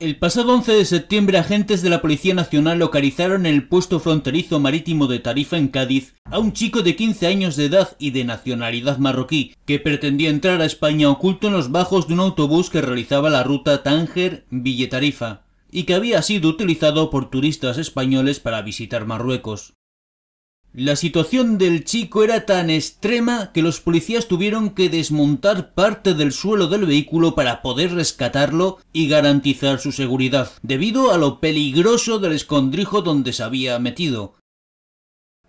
El pasado 11 de septiembre agentes de la Policía Nacional localizaron en el puesto fronterizo marítimo de Tarifa en Cádiz a un chico de 15 años de edad y de nacionalidad marroquí que pretendía entrar a España oculto en los bajos de un autobús que realizaba la ruta Tánger-Villetarifa y que había sido utilizado por turistas españoles para visitar Marruecos. La situación del chico era tan extrema que los policías tuvieron que desmontar parte del suelo del vehículo para poder rescatarlo y garantizar su seguridad, debido a lo peligroso del escondrijo donde se había metido.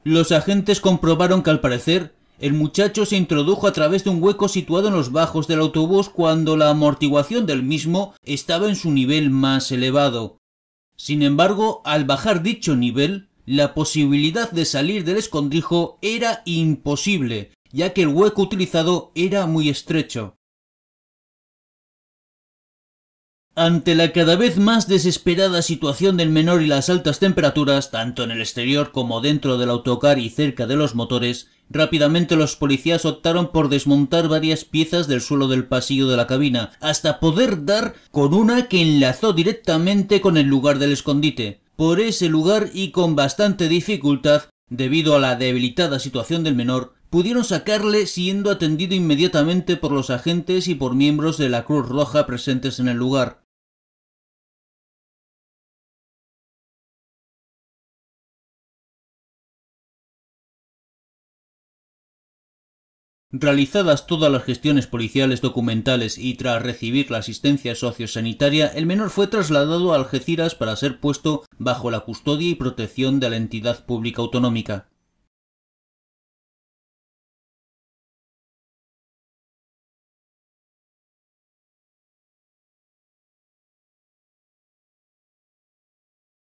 Los agentes comprobaron que al parecer el muchacho se introdujo a través de un hueco situado en los bajos del autobús cuando la amortiguación del mismo estaba en su nivel más elevado. Sin embargo, al bajar dicho nivel, la posibilidad de salir del escondrijo era imposible, ya que el hueco utilizado era muy estrecho. Ante la cada vez más desesperada situación del menor y las altas temperaturas, tanto en el exterior como dentro del autocar y cerca de los motores, rápidamente los policías optaron por desmontar varias piezas del suelo del pasillo de la cabina, hasta poder dar con una que enlazó directamente con el lugar del escondite por ese lugar y con bastante dificultad, debido a la debilitada situación del menor, pudieron sacarle siendo atendido inmediatamente por los agentes y por miembros de la Cruz Roja presentes en el lugar. Realizadas todas las gestiones policiales documentales y tras recibir la asistencia sociosanitaria, el menor fue trasladado a Algeciras para ser puesto bajo la custodia y protección de la entidad pública autonómica.